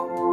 Thank you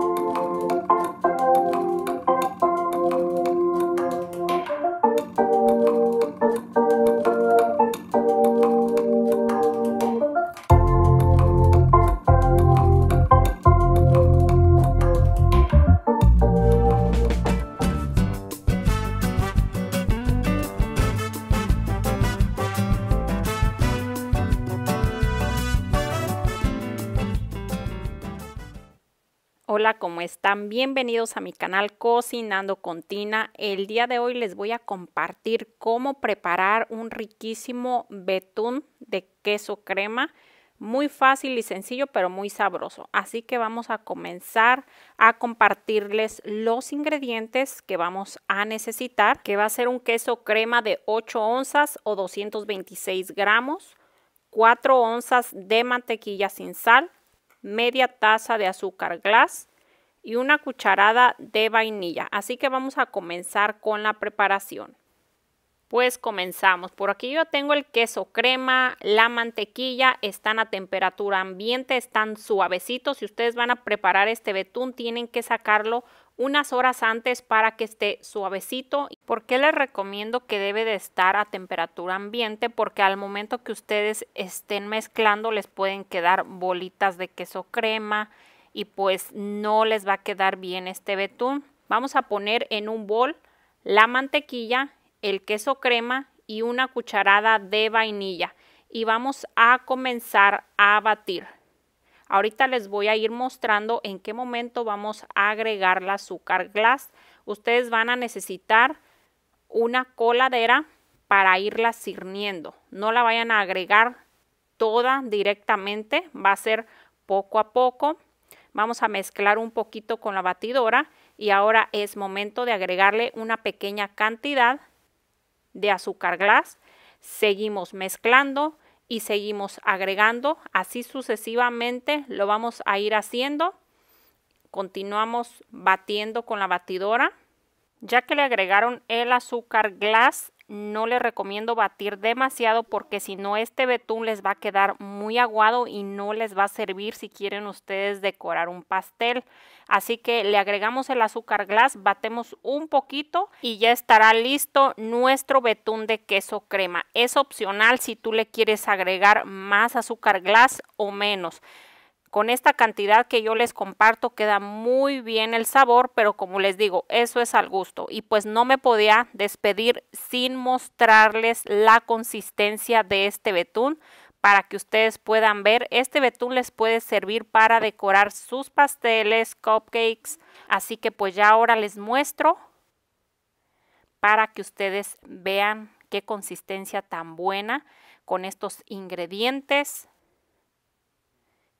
Hola, ¿cómo están? Bienvenidos a mi canal Cocinando con Tina. El día de hoy les voy a compartir cómo preparar un riquísimo betún de queso crema. Muy fácil y sencillo, pero muy sabroso. Así que vamos a comenzar a compartirles los ingredientes que vamos a necesitar, que va a ser un queso crema de 8 onzas o 226 gramos, 4 onzas de mantequilla sin sal, media taza de azúcar glass y una cucharada de vainilla. Así que vamos a comenzar con la preparación pues comenzamos. Por aquí yo tengo el queso crema, la mantequilla, están a temperatura ambiente, están suavecitos. Si ustedes van a preparar este betún, tienen que sacarlo unas horas antes para que esté suavecito. ¿Por qué les recomiendo que debe de estar a temperatura ambiente? Porque al momento que ustedes estén mezclando les pueden quedar bolitas de queso crema y pues no les va a quedar bien este betún. Vamos a poner en un bol la mantequilla el queso crema y una cucharada de vainilla y vamos a comenzar a batir. Ahorita les voy a ir mostrando en qué momento vamos a agregar la azúcar glass. Ustedes van a necesitar una coladera para irla sirniendo. No la vayan a agregar toda directamente, va a ser poco a poco. Vamos a mezclar un poquito con la batidora y ahora es momento de agregarle una pequeña cantidad de azúcar glass, seguimos mezclando y seguimos agregando, así sucesivamente lo vamos a ir haciendo. Continuamos batiendo con la batidora. Ya que le agregaron el azúcar glass, no les recomiendo batir demasiado porque si no este betún les va a quedar muy aguado y no les va a servir si quieren ustedes decorar un pastel. Así que le agregamos el azúcar glass, batemos un poquito y ya estará listo nuestro betún de queso crema. Es opcional si tú le quieres agregar más azúcar glass o menos con esta cantidad que yo les comparto queda muy bien el sabor, pero como les digo, eso es al gusto. Y pues no me podía despedir sin mostrarles la consistencia de este betún para que ustedes puedan ver. Este betún les puede servir para decorar sus pasteles, cupcakes. Así que pues ya ahora les muestro para que ustedes vean qué consistencia tan buena con estos ingredientes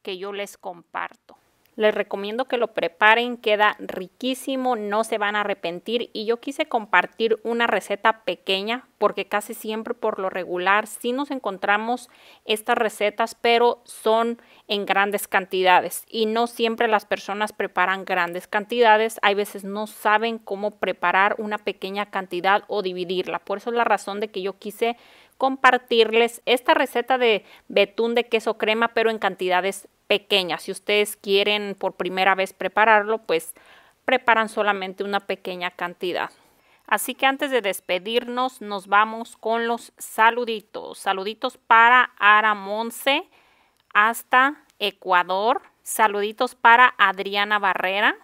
que yo les comparto. Les recomiendo que lo preparen, queda riquísimo, no se van a arrepentir y yo quise compartir una receta pequeña porque casi siempre por lo regular si nos encontramos estas recetas, pero son en grandes cantidades y no siempre las personas preparan grandes cantidades, hay veces no saben cómo preparar una pequeña cantidad o dividirla, por eso es la razón de que yo quise compartirles esta receta de betún de queso crema pero en cantidades pequeña. Si ustedes quieren por primera vez prepararlo, pues preparan solamente una pequeña cantidad. Así que antes de despedirnos, nos vamos con los saluditos. Saluditos para Ara Monse hasta Ecuador. Saluditos para Adriana Barrera,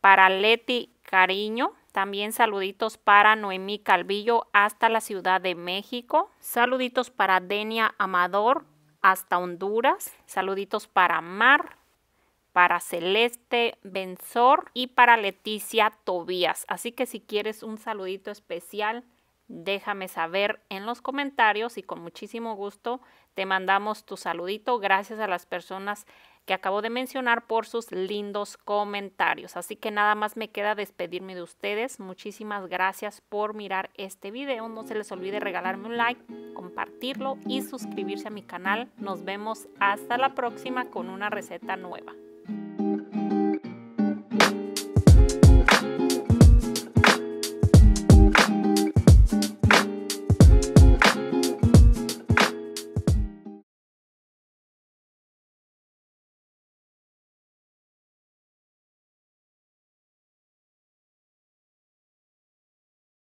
para Leti Cariño. También saluditos para Noemí Calvillo hasta la Ciudad de México. Saluditos para Denia Amador hasta Honduras. Saluditos para Mar, para Celeste Benzor y para Leticia Tobías. Así que si quieres un saludito especial, déjame saber en los comentarios y con muchísimo gusto te mandamos tu saludito. Gracias a las personas que acabo de mencionar por sus lindos comentarios. Así que nada más me queda despedirme de ustedes. Muchísimas gracias por mirar este video. No se les olvide regalarme un like, compartirlo y suscribirse a mi canal. Nos vemos hasta la próxima con una receta nueva.